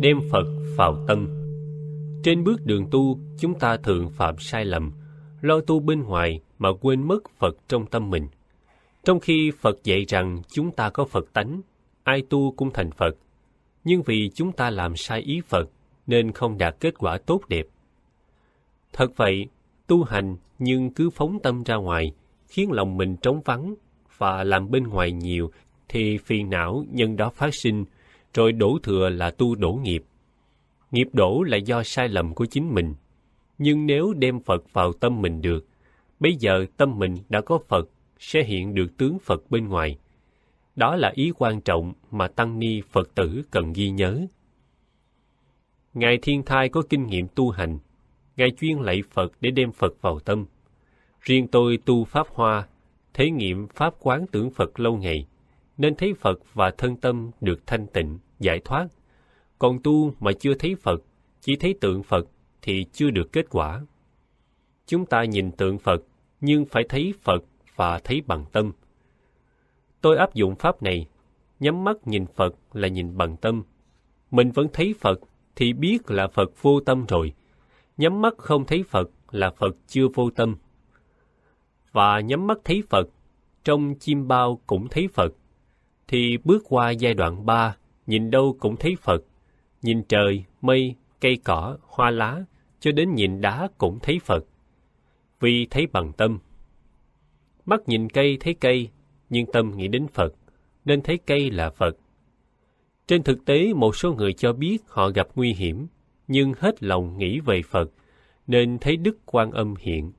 đem Phật vào tâm. Trên bước đường tu, chúng ta thường phạm sai lầm, lo tu bên ngoài mà quên mất Phật trong tâm mình. Trong khi Phật dạy rằng chúng ta có Phật tánh, ai tu cũng thành Phật, nhưng vì chúng ta làm sai ý Phật nên không đạt kết quả tốt đẹp. Thật vậy, tu hành nhưng cứ phóng tâm ra ngoài, khiến lòng mình trống vắng và làm bên ngoài nhiều thì phiền não nhân đó phát sinh rồi đổ thừa là tu đổ nghiệp. Nghiệp đổ là do sai lầm của chính mình. Nhưng nếu đem Phật vào tâm mình được, bây giờ tâm mình đã có Phật, sẽ hiện được tướng Phật bên ngoài. Đó là ý quan trọng mà Tăng Ni Phật tử cần ghi nhớ. Ngài Thiên Thai có kinh nghiệm tu hành, Ngài chuyên lạy Phật để đem Phật vào tâm. Riêng tôi tu Pháp Hoa, thể nghiệm Pháp quán tưởng Phật lâu ngày – nên thấy Phật và thân tâm được thanh tịnh, giải thoát. Còn tu mà chưa thấy Phật, chỉ thấy tượng Phật thì chưa được kết quả. Chúng ta nhìn tượng Phật nhưng phải thấy Phật và thấy bằng tâm. Tôi áp dụng pháp này, nhắm mắt nhìn Phật là nhìn bằng tâm. Mình vẫn thấy Phật thì biết là Phật vô tâm rồi. Nhắm mắt không thấy Phật là Phật chưa vô tâm. Và nhắm mắt thấy Phật, trong chim bao cũng thấy Phật thì bước qua giai đoạn 3, nhìn đâu cũng thấy Phật. Nhìn trời, mây, cây cỏ, hoa lá, cho đến nhìn đá cũng thấy Phật. Vì thấy bằng tâm. Mắt nhìn cây thấy cây, nhưng tâm nghĩ đến Phật, nên thấy cây là Phật. Trên thực tế, một số người cho biết họ gặp nguy hiểm, nhưng hết lòng nghĩ về Phật, nên thấy Đức quan Âm hiện.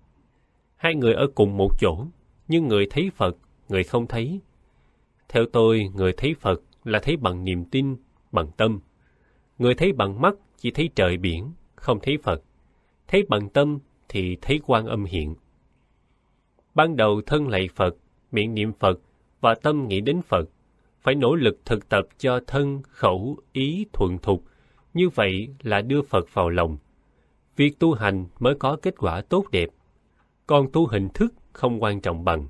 Hai người ở cùng một chỗ, nhưng người thấy Phật, người không thấy, theo tôi, người thấy Phật là thấy bằng niềm tin, bằng tâm. Người thấy bằng mắt chỉ thấy trời biển, không thấy Phật. Thấy bằng tâm thì thấy quan âm hiện. Ban đầu thân lạy Phật, miệng niệm Phật và tâm nghĩ đến Phật. Phải nỗ lực thực tập cho thân, khẩu, ý thuận thục. Như vậy là đưa Phật vào lòng. Việc tu hành mới có kết quả tốt đẹp. Còn tu hình thức không quan trọng bằng.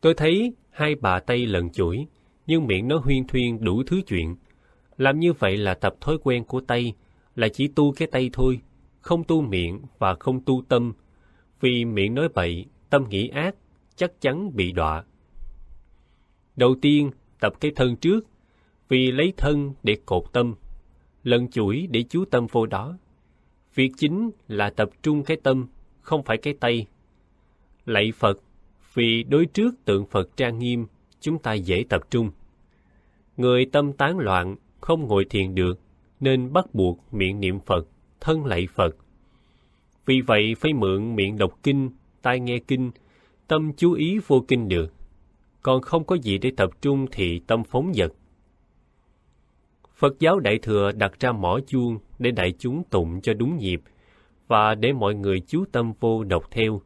Tôi thấy hai bà Tây lần chuỗi, nhưng miệng nó huyên thuyên đủ thứ chuyện. Làm như vậy là tập thói quen của Tây, là chỉ tu cái tay thôi, không tu miệng và không tu tâm. Vì miệng nói bậy, tâm nghĩ ác, chắc chắn bị đọa. Đầu tiên, tập cái thân trước, vì lấy thân để cột tâm, lần chuỗi để chú tâm vô đó. Việc chính là tập trung cái tâm, không phải cái tay. Lạy Phật, vì đối trước tượng Phật trang nghiêm, chúng ta dễ tập trung. Người tâm tán loạn, không ngồi thiền được, nên bắt buộc miệng niệm Phật, thân lạy Phật. Vì vậy phải mượn miệng đọc kinh, tai nghe kinh, tâm chú ý vô kinh được. Còn không có gì để tập trung thì tâm phóng dật. Phật giáo Đại Thừa đặt ra mỏ chuông để đại chúng tụng cho đúng nhịp và để mọi người chú tâm vô đọc theo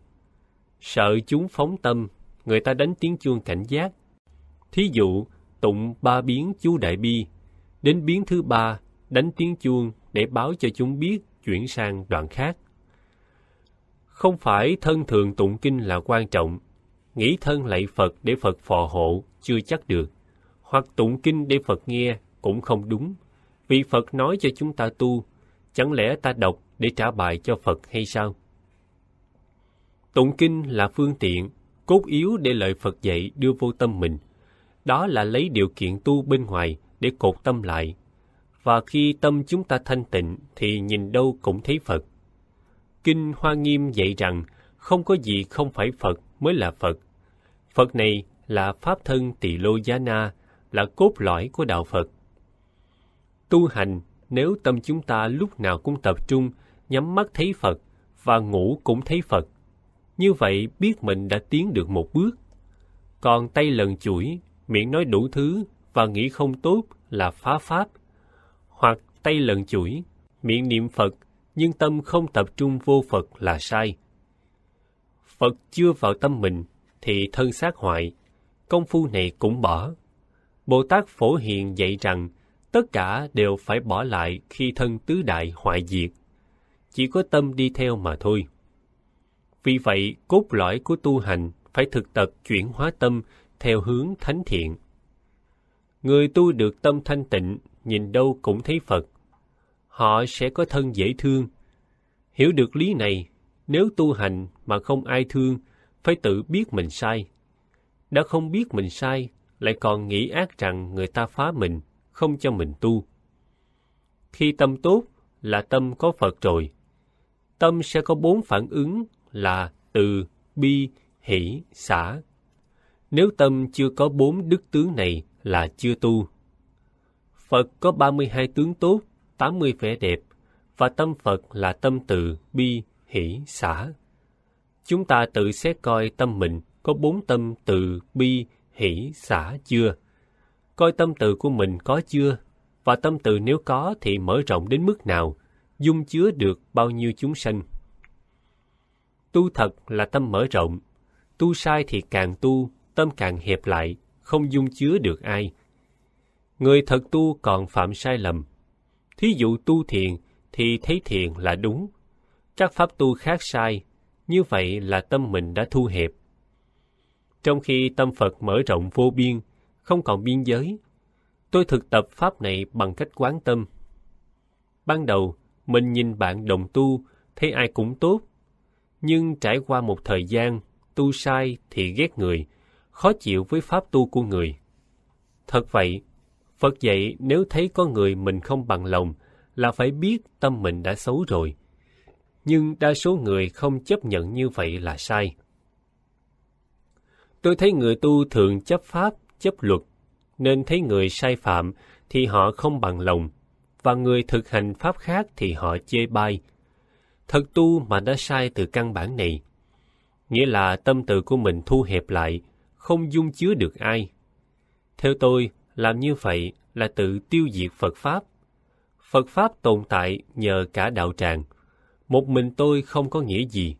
sợ chúng phóng tâm, người ta đánh tiếng chuông cảnh giác. Thí dụ, tụng ba biến chú đại bi, đến biến thứ ba đánh tiếng chuông để báo cho chúng biết chuyển sang đoạn khác. Không phải thân thường tụng kinh là quan trọng, nghĩ thân lạy Phật để Phật phò hộ chưa chắc được, hoặc tụng kinh để Phật nghe cũng không đúng, vì Phật nói cho chúng ta tu, chẳng lẽ ta đọc để trả bài cho Phật hay sao? Tụng kinh là phương tiện, cốt yếu để lợi Phật dạy đưa vô tâm mình. Đó là lấy điều kiện tu bên ngoài để cột tâm lại. Và khi tâm chúng ta thanh tịnh thì nhìn đâu cũng thấy Phật. Kinh Hoa Nghiêm dạy rằng không có gì không phải Phật mới là Phật. Phật này là Pháp thân Tỳ Lô Giá Na, là cốt lõi của Đạo Phật. Tu hành, nếu tâm chúng ta lúc nào cũng tập trung, nhắm mắt thấy Phật và ngủ cũng thấy Phật, như vậy biết mình đã tiến được một bước còn tay lần chuỗi miệng nói đủ thứ và nghĩ không tốt là phá pháp hoặc tay lần chuỗi miệng niệm phật nhưng tâm không tập trung vô phật là sai phật chưa vào tâm mình thì thân xác hoại công phu này cũng bỏ bồ tát phổ hiền dạy rằng tất cả đều phải bỏ lại khi thân tứ đại hoại diệt chỉ có tâm đi theo mà thôi vì vậy, cốt lõi của tu hành phải thực tập chuyển hóa tâm theo hướng thánh thiện. Người tu được tâm thanh tịnh, nhìn đâu cũng thấy Phật. Họ sẽ có thân dễ thương. Hiểu được lý này, nếu tu hành mà không ai thương, phải tự biết mình sai. Đã không biết mình sai, lại còn nghĩ ác rằng người ta phá mình, không cho mình tu. Khi tâm tốt là tâm có Phật rồi. Tâm sẽ có bốn phản ứng là từ, bi, hỷ, xả. Nếu tâm chưa có bốn đức tướng này là chưa tu. Phật có 32 tướng tốt, 80 vẻ đẹp, và tâm Phật là tâm từ, bi, hỷ, xả. Chúng ta tự xét coi tâm mình có bốn tâm từ, bi, hỷ, xả chưa? Coi tâm từ của mình có chưa? Và tâm từ nếu có thì mở rộng đến mức nào, dung chứa được bao nhiêu chúng sanh? tu thật là tâm mở rộng tu sai thì càng tu tâm càng hẹp lại không dung chứa được ai người thật tu còn phạm sai lầm thí dụ tu thiền thì thấy thiền là đúng các pháp tu khác sai như vậy là tâm mình đã thu hẹp trong khi tâm phật mở rộng vô biên không còn biên giới tôi thực tập pháp này bằng cách quán tâm ban đầu mình nhìn bạn đồng tu thấy ai cũng tốt nhưng trải qua một thời gian tu sai thì ghét người khó chịu với pháp tu của người thật vậy phật dạy nếu thấy có người mình không bằng lòng là phải biết tâm mình đã xấu rồi nhưng đa số người không chấp nhận như vậy là sai tôi thấy người tu thường chấp pháp chấp luật nên thấy người sai phạm thì họ không bằng lòng và người thực hành pháp khác thì họ chê bai thật tu mà đã sai từ căn bản này. Nghĩa là tâm tự của mình thu hẹp lại, không dung chứa được ai. Theo tôi, làm như vậy là tự tiêu diệt Phật Pháp. Phật Pháp tồn tại nhờ cả đạo tràng. Một mình tôi không có nghĩa gì.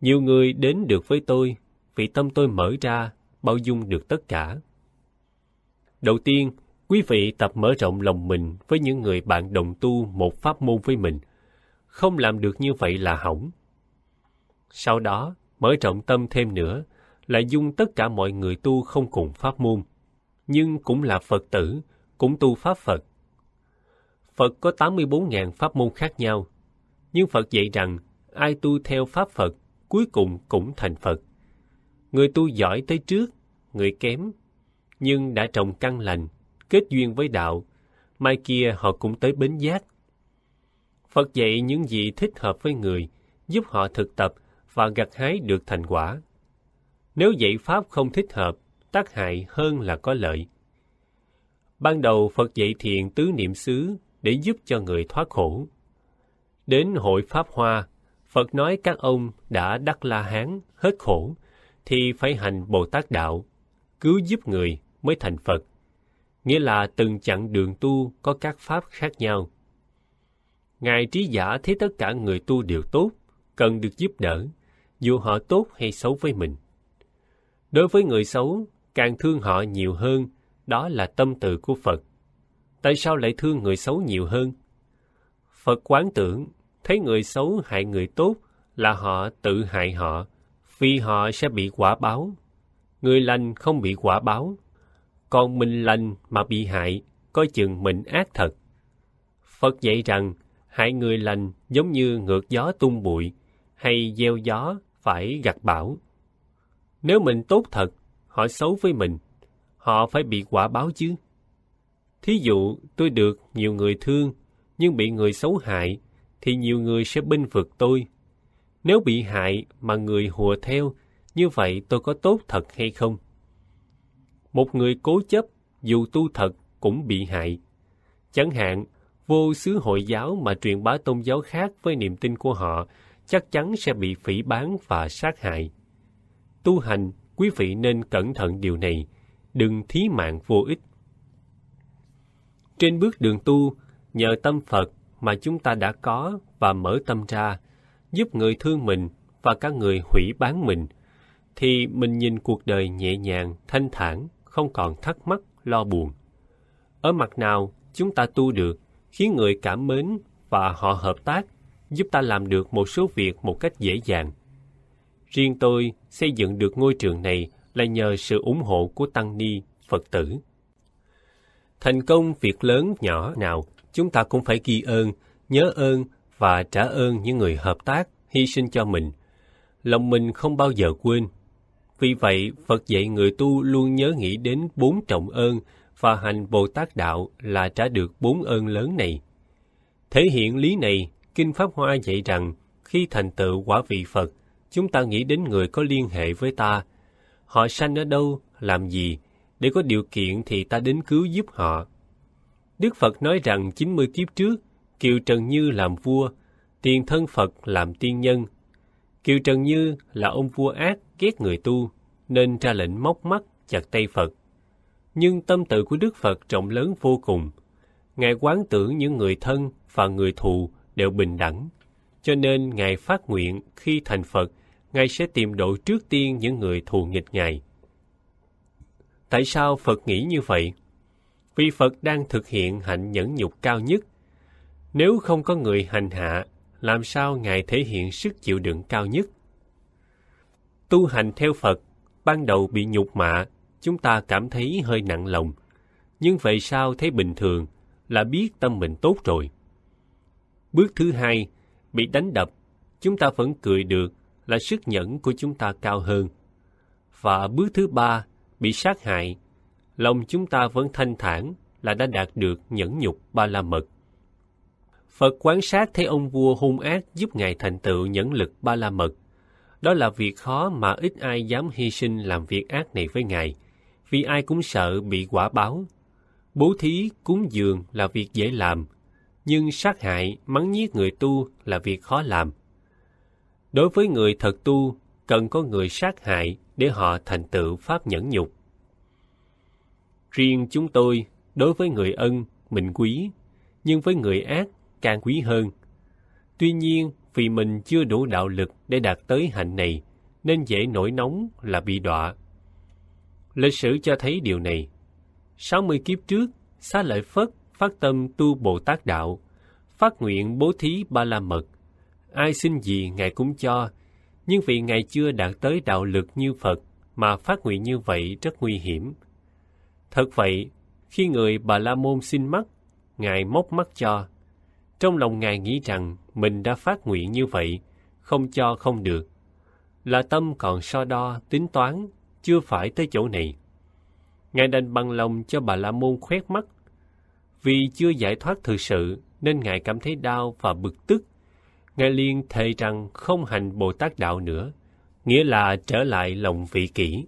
Nhiều người đến được với tôi vì tâm tôi mở ra, bao dung được tất cả. Đầu tiên, quý vị tập mở rộng lòng mình với những người bạn đồng tu một pháp môn với mình – không làm được như vậy là hỏng. Sau đó, mở trọng tâm thêm nữa là dung tất cả mọi người tu không cùng pháp môn, nhưng cũng là Phật tử, cũng tu pháp Phật. Phật có 84.000 pháp môn khác nhau, nhưng Phật dạy rằng ai tu theo pháp Phật cuối cùng cũng thành Phật. Người tu giỏi tới trước, người kém, nhưng đã trồng căn lành, kết duyên với đạo, mai kia họ cũng tới bến giác Phật dạy những gì thích hợp với người, giúp họ thực tập và gặt hái được thành quả. Nếu dạy Pháp không thích hợp, tác hại hơn là có lợi. Ban đầu Phật dạy thiền tứ niệm xứ để giúp cho người thoát khổ. Đến hội Pháp Hoa, Phật nói các ông đã đắc la hán, hết khổ, thì phải hành Bồ Tát Đạo, cứu giúp người mới thành Phật. Nghĩa là từng chặng đường tu có các Pháp khác nhau. Ngài trí giả thấy tất cả người tu đều tốt, cần được giúp đỡ, dù họ tốt hay xấu với mình. Đối với người xấu, càng thương họ nhiều hơn, đó là tâm từ của Phật. Tại sao lại thương người xấu nhiều hơn? Phật quán tưởng, thấy người xấu hại người tốt là họ tự hại họ, vì họ sẽ bị quả báo. Người lành không bị quả báo, còn mình lành mà bị hại, coi chừng mình ác thật. Phật dạy rằng, hại người lành giống như ngược gió tung bụi hay gieo gió phải gặt bão. Nếu mình tốt thật, họ xấu với mình, họ phải bị quả báo chứ. Thí dụ tôi được nhiều người thương nhưng bị người xấu hại thì nhiều người sẽ binh vực tôi. Nếu bị hại mà người hùa theo, như vậy tôi có tốt thật hay không? Một người cố chấp dù tu thật cũng bị hại. Chẳng hạn vô xứ hội giáo mà truyền bá tôn giáo khác với niềm tin của họ chắc chắn sẽ bị phỉ báng và sát hại. Tu hành, quý vị nên cẩn thận điều này, đừng thí mạng vô ích. Trên bước đường tu, nhờ tâm Phật mà chúng ta đã có và mở tâm ra, giúp người thương mình và các người hủy bán mình, thì mình nhìn cuộc đời nhẹ nhàng, thanh thản, không còn thắc mắc, lo buồn. Ở mặt nào chúng ta tu được khiến người cảm mến và họ hợp tác giúp ta làm được một số việc một cách dễ dàng. Riêng tôi xây dựng được ngôi trường này là nhờ sự ủng hộ của Tăng Ni, Phật tử. Thành công việc lớn nhỏ nào, chúng ta cũng phải ghi ơn, nhớ ơn và trả ơn những người hợp tác, hy sinh cho mình. Lòng mình không bao giờ quên. Vì vậy, Phật dạy người tu luôn nhớ nghĩ đến bốn trọng ơn và hành Bồ Tát Đạo là trả được bốn ơn lớn này. Thể hiện lý này, Kinh Pháp Hoa dạy rằng, khi thành tựu quả vị Phật, chúng ta nghĩ đến người có liên hệ với ta. Họ sanh ở đâu, làm gì, để có điều kiện thì ta đến cứu giúp họ. Đức Phật nói rằng 90 kiếp trước, Kiều Trần Như làm vua, tiền thân Phật làm tiên nhân. Kiều Trần Như là ông vua ác ghét người tu, nên ra lệnh móc mắt chặt tay Phật nhưng tâm tự của Đức Phật rộng lớn vô cùng. Ngài quán tưởng những người thân và người thù đều bình đẳng. Cho nên Ngài phát nguyện khi thành Phật, Ngài sẽ tìm độ trước tiên những người thù nghịch Ngài. Tại sao Phật nghĩ như vậy? Vì Phật đang thực hiện hạnh nhẫn nhục cao nhất. Nếu không có người hành hạ, làm sao Ngài thể hiện sức chịu đựng cao nhất? Tu hành theo Phật, ban đầu bị nhục mạ chúng ta cảm thấy hơi nặng lòng nhưng vậy sao thấy bình thường là biết tâm mình tốt rồi bước thứ hai bị đánh đập chúng ta vẫn cười được là sức nhẫn của chúng ta cao hơn và bước thứ ba bị sát hại lòng chúng ta vẫn thanh thản là đã đạt được nhẫn nhục ba la mật phật quan sát thấy ông vua hung ác giúp ngài thành tựu nhẫn lực ba la mật đó là việc khó mà ít ai dám hy sinh làm việc ác này với ngài vì ai cũng sợ bị quả báo. Bố thí, cúng dường là việc dễ làm, nhưng sát hại, mắng nhiếc người tu là việc khó làm. Đối với người thật tu, cần có người sát hại để họ thành tựu pháp nhẫn nhục. Riêng chúng tôi, đối với người ân, mình quý, nhưng với người ác càng quý hơn. Tuy nhiên, vì mình chưa đủ đạo lực để đạt tới hạnh này, nên dễ nổi nóng là bị đọa. Lịch sử cho thấy điều này. 60 kiếp trước, Xá Lợi Phất phát tâm tu Bồ Tát Đạo, phát nguyện bố thí ba la mật. Ai xin gì Ngài cũng cho, nhưng vì Ngài chưa đạt tới đạo lực như Phật mà phát nguyện như vậy rất nguy hiểm. Thật vậy, khi người Bà La Môn xin mắt, Ngài móc mắt cho. Trong lòng Ngài nghĩ rằng mình đã phát nguyện như vậy, không cho không được. Là tâm còn so đo, tính toán chưa phải tới chỗ này. Ngài đành bằng lòng cho bà La Môn khoét mắt. Vì chưa giải thoát thực sự nên Ngài cảm thấy đau và bực tức. Ngài liền thề rằng không hành Bồ Tát Đạo nữa, nghĩa là trở lại lòng vị kỷ.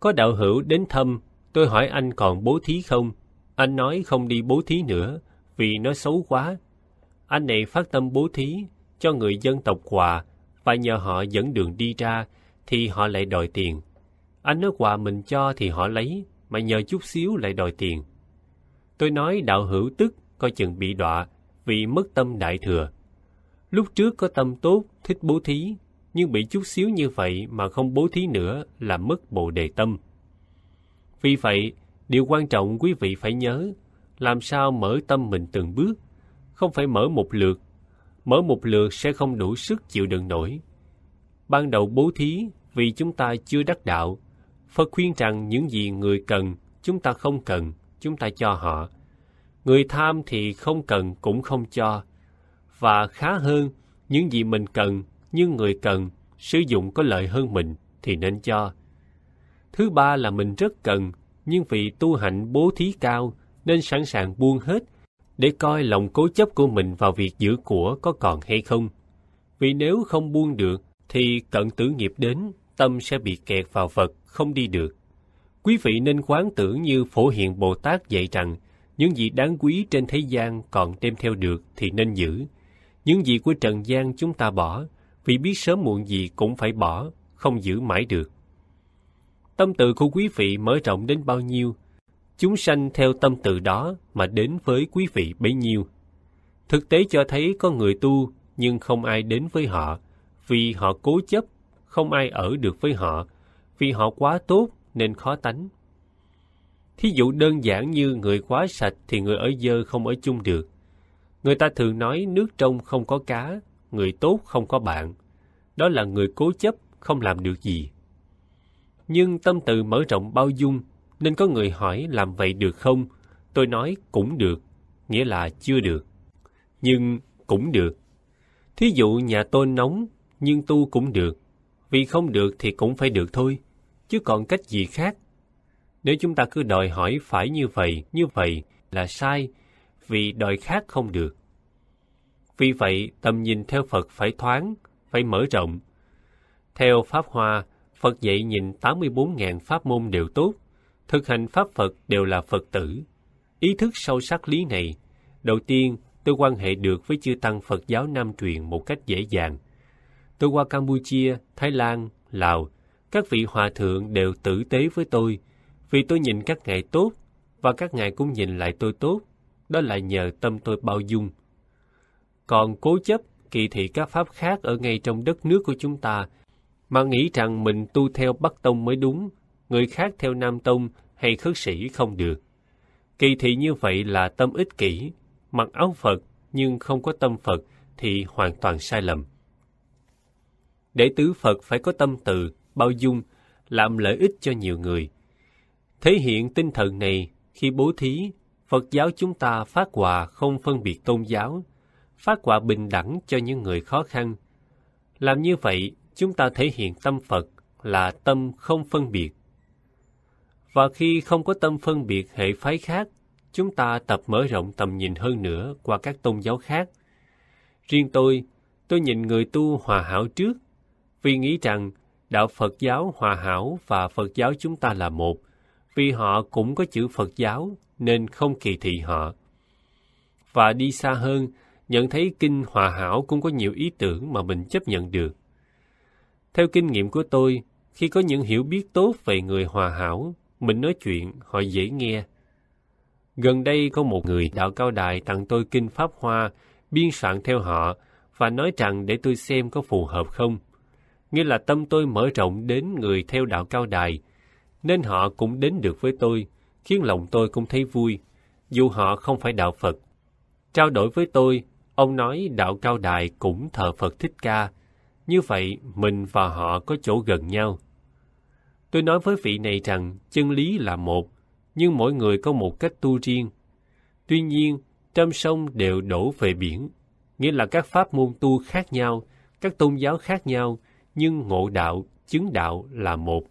Có đạo hữu đến thăm, tôi hỏi anh còn bố thí không? Anh nói không đi bố thí nữa vì nó xấu quá. Anh này phát tâm bố thí cho người dân tộc quà và nhờ họ dẫn đường đi ra thì họ lại đòi tiền. Anh nói quà mình cho thì họ lấy, mà nhờ chút xíu lại đòi tiền. Tôi nói đạo hữu tức, coi chừng bị đọa, vì mất tâm đại thừa. Lúc trước có tâm tốt, thích bố thí, nhưng bị chút xíu như vậy mà không bố thí nữa là mất bộ đề tâm. Vì vậy, điều quan trọng quý vị phải nhớ, làm sao mở tâm mình từng bước, không phải mở một lượt. Mở một lượt sẽ không đủ sức chịu đựng nổi. Ban đầu bố thí, vì chúng ta chưa đắc đạo, Phật khuyên rằng những gì người cần, chúng ta không cần, chúng ta cho họ. Người tham thì không cần cũng không cho. Và khá hơn, những gì mình cần, nhưng người cần, sử dụng có lợi hơn mình thì nên cho. Thứ ba là mình rất cần, nhưng vì tu hạnh bố thí cao nên sẵn sàng buông hết để coi lòng cố chấp của mình vào việc giữ của có còn hay không. Vì nếu không buông được thì cận tử nghiệp đến, tâm sẽ bị kẹt vào vật không đi được. Quý vị nên quán tưởng như Phổ hiện Bồ Tát dạy rằng, những gì đáng quý trên thế gian còn đem theo được thì nên giữ. Những gì của trần gian chúng ta bỏ, vì biết sớm muộn gì cũng phải bỏ, không giữ mãi được. Tâm tự của quý vị mở rộng đến bao nhiêu, chúng sanh theo tâm tự đó mà đến với quý vị bấy nhiêu. Thực tế cho thấy có người tu nhưng không ai đến với họ, vì họ cố chấp, không ai ở được với họ, vì họ quá tốt nên khó tánh. Thí dụ đơn giản như người quá sạch thì người ở dơ không ở chung được. Người ta thường nói nước trong không có cá, người tốt không có bạn. Đó là người cố chấp, không làm được gì. Nhưng tâm từ mở rộng bao dung, nên có người hỏi làm vậy được không? Tôi nói cũng được, nghĩa là chưa được. Nhưng cũng được. Thí dụ nhà tôi nóng, nhưng tu cũng được. Vì không được thì cũng phải được thôi chứ còn cách gì khác. Nếu chúng ta cứ đòi hỏi phải như vậy, như vậy là sai, vì đòi khác không được. Vì vậy, tầm nhìn theo Phật phải thoáng, phải mở rộng. Theo Pháp Hoa, Phật dạy nhìn 84.000 pháp môn đều tốt, thực hành Pháp Phật đều là Phật tử. Ý thức sâu sắc lý này, đầu tiên tôi quan hệ được với chư Tăng Phật giáo Nam truyền một cách dễ dàng. Tôi qua Campuchia, Thái Lan, Lào, các vị hòa thượng đều tử tế với tôi, vì tôi nhìn các ngài tốt và các ngài cũng nhìn lại tôi tốt, đó là nhờ tâm tôi bao dung. Còn cố chấp kỳ thị các pháp khác ở ngay trong đất nước của chúng ta, mà nghĩ rằng mình tu theo Bắc Tông mới đúng, người khác theo Nam Tông hay khất sĩ không được. Kỳ thị như vậy là tâm ích kỷ, mặc áo Phật nhưng không có tâm Phật thì hoàn toàn sai lầm. Đệ tử Phật phải có tâm từ, bao dung, làm lợi ích cho nhiều người. Thể hiện tinh thần này khi bố thí, Phật giáo chúng ta phát quà không phân biệt tôn giáo, phát quà bình đẳng cho những người khó khăn. Làm như vậy, chúng ta thể hiện tâm Phật là tâm không phân biệt. Và khi không có tâm phân biệt hệ phái khác, chúng ta tập mở rộng tầm nhìn hơn nữa qua các tôn giáo khác. Riêng tôi, tôi nhìn người tu hòa hảo trước, vì nghĩ rằng đạo Phật giáo hòa hảo và Phật giáo chúng ta là một, vì họ cũng có chữ Phật giáo nên không kỳ thị họ. Và đi xa hơn, nhận thấy kinh hòa hảo cũng có nhiều ý tưởng mà mình chấp nhận được. Theo kinh nghiệm của tôi, khi có những hiểu biết tốt về người hòa hảo, mình nói chuyện họ dễ nghe. Gần đây có một người đạo cao đài tặng tôi kinh Pháp Hoa, biên soạn theo họ và nói rằng để tôi xem có phù hợp không – nghĩa là tâm tôi mở rộng đến người theo đạo cao đài, nên họ cũng đến được với tôi, khiến lòng tôi cũng thấy vui, dù họ không phải đạo Phật. Trao đổi với tôi, ông nói đạo cao đài cũng thờ Phật Thích Ca, như vậy mình và họ có chỗ gần nhau. Tôi nói với vị này rằng chân lý là một, nhưng mỗi người có một cách tu riêng. Tuy nhiên, trăm sông đều đổ về biển, nghĩa là các pháp môn tu khác nhau, các tôn giáo khác nhau, nhưng ngộ đạo, chứng đạo là một.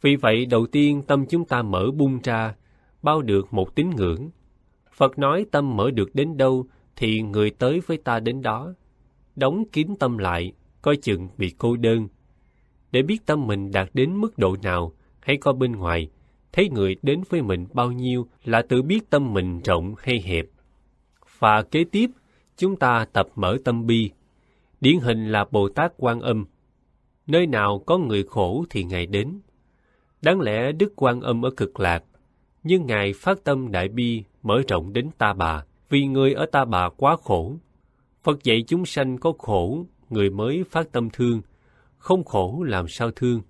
Vì vậy, đầu tiên tâm chúng ta mở bung ra, bao được một tín ngưỡng. Phật nói tâm mở được đến đâu thì người tới với ta đến đó. Đóng kín tâm lại, coi chừng bị cô đơn. Để biết tâm mình đạt đến mức độ nào, hãy coi bên ngoài, thấy người đến với mình bao nhiêu là tự biết tâm mình rộng hay hẹp. Và kế tiếp, chúng ta tập mở tâm bi, điển hình là Bồ Tát Quan Âm. Nơi nào có người khổ thì Ngài đến. Đáng lẽ Đức Quan Âm ở cực lạc, nhưng Ngài phát tâm đại bi mở rộng đến ta bà, vì người ở ta bà quá khổ. Phật dạy chúng sanh có khổ, người mới phát tâm thương, không khổ làm sao thương.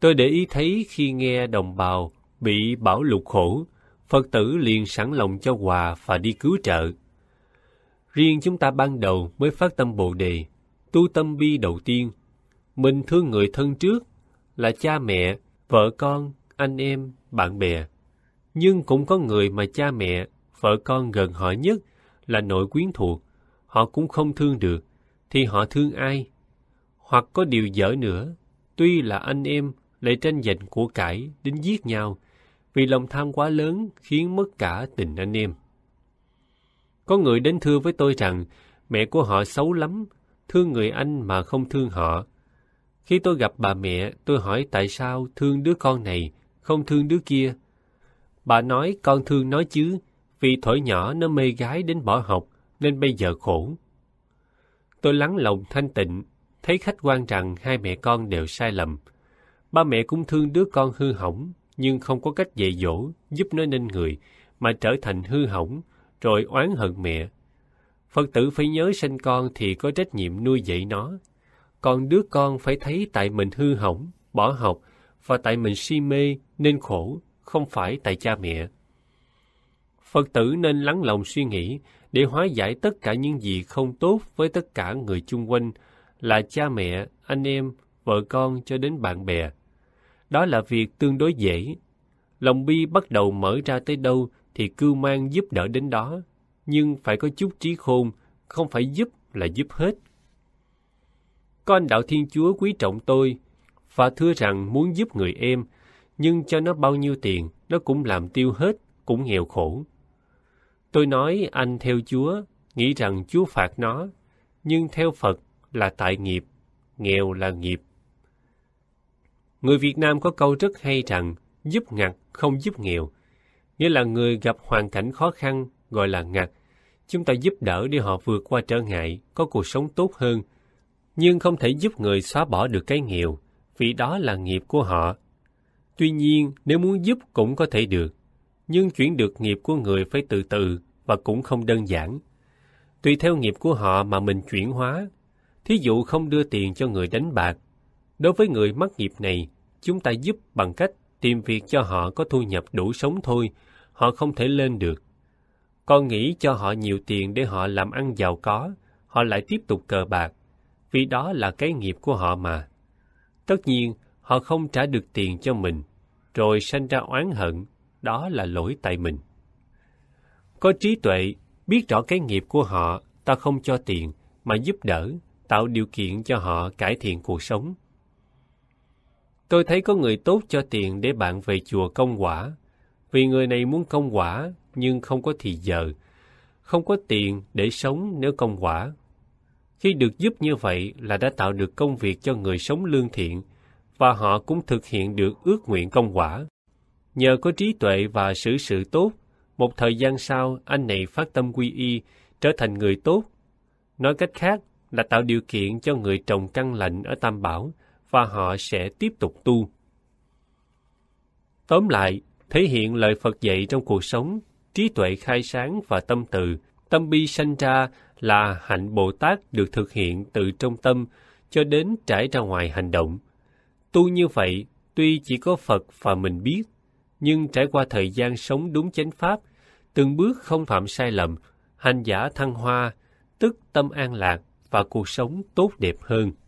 Tôi để ý thấy khi nghe đồng bào bị bảo lục khổ, Phật tử liền sẵn lòng cho quà và đi cứu trợ riêng chúng ta ban đầu mới phát tâm bồ đề tu tâm bi đầu tiên mình thương người thân trước là cha mẹ vợ con anh em bạn bè nhưng cũng có người mà cha mẹ vợ con gần họ nhất là nội quyến thuộc họ cũng không thương được thì họ thương ai hoặc có điều dở nữa tuy là anh em lại tranh giành của cải đến giết nhau vì lòng tham quá lớn khiến mất cả tình anh em có người đến thưa với tôi rằng mẹ của họ xấu lắm, thương người anh mà không thương họ. Khi tôi gặp bà mẹ, tôi hỏi tại sao thương đứa con này, không thương đứa kia. Bà nói con thương nói chứ, vì thổi nhỏ nó mê gái đến bỏ học, nên bây giờ khổ. Tôi lắng lòng thanh tịnh, thấy khách quan rằng hai mẹ con đều sai lầm. Ba mẹ cũng thương đứa con hư hỏng, nhưng không có cách dạy dỗ, giúp nó nên người, mà trở thành hư hỏng, rồi oán hận mẹ. Phật tử phải nhớ sinh con thì có trách nhiệm nuôi dạy nó. Còn đứa con phải thấy tại mình hư hỏng, bỏ học và tại mình si mê nên khổ, không phải tại cha mẹ. Phật tử nên lắng lòng suy nghĩ để hóa giải tất cả những gì không tốt với tất cả người chung quanh là cha mẹ, anh em, vợ con cho đến bạn bè. Đó là việc tương đối dễ. Lòng bi bắt đầu mở ra tới đâu thì cư mang giúp đỡ đến đó, nhưng phải có chút trí khôn, không phải giúp là giúp hết. Con đạo Thiên Chúa quý trọng tôi và thưa rằng muốn giúp người em, nhưng cho nó bao nhiêu tiền, nó cũng làm tiêu hết, cũng nghèo khổ. Tôi nói anh theo Chúa, nghĩ rằng Chúa phạt nó, nhưng theo Phật là tại nghiệp, nghèo là nghiệp. Người Việt Nam có câu rất hay rằng giúp ngặt không giúp nghèo, nghĩa là người gặp hoàn cảnh khó khăn gọi là ngặt. Chúng ta giúp đỡ để họ vượt qua trở ngại, có cuộc sống tốt hơn, nhưng không thể giúp người xóa bỏ được cái nghèo, vì đó là nghiệp của họ. Tuy nhiên, nếu muốn giúp cũng có thể được, nhưng chuyển được nghiệp của người phải từ từ và cũng không đơn giản. Tùy theo nghiệp của họ mà mình chuyển hóa. Thí dụ không đưa tiền cho người đánh bạc. Đối với người mắc nghiệp này, chúng ta giúp bằng cách tìm việc cho họ có thu nhập đủ sống thôi, họ không thể lên được. Con nghĩ cho họ nhiều tiền để họ làm ăn giàu có, họ lại tiếp tục cờ bạc, vì đó là cái nghiệp của họ mà. Tất nhiên, họ không trả được tiền cho mình, rồi sanh ra oán hận, đó là lỗi tại mình. Có trí tuệ, biết rõ cái nghiệp của họ, ta không cho tiền, mà giúp đỡ, tạo điều kiện cho họ cải thiện cuộc sống. Tôi thấy có người tốt cho tiền để bạn về chùa công quả. Vì người này muốn công quả nhưng không có thì giờ, không có tiền để sống nếu công quả. Khi được giúp như vậy là đã tạo được công việc cho người sống lương thiện và họ cũng thực hiện được ước nguyện công quả. Nhờ có trí tuệ và xử sự tốt, một thời gian sau anh này phát tâm quy y, trở thành người tốt. Nói cách khác là tạo điều kiện cho người trồng căn lệnh ở Tam Bảo và họ sẽ tiếp tục tu. Tóm lại, thể hiện lời Phật dạy trong cuộc sống, trí tuệ khai sáng và tâm từ, tâm bi sanh ra là hạnh Bồ Tát được thực hiện từ trong tâm cho đến trải ra ngoài hành động. Tu như vậy, tuy chỉ có Phật và mình biết, nhưng trải qua thời gian sống đúng chánh pháp, từng bước không phạm sai lầm, hành giả thăng hoa, tức tâm an lạc và cuộc sống tốt đẹp hơn.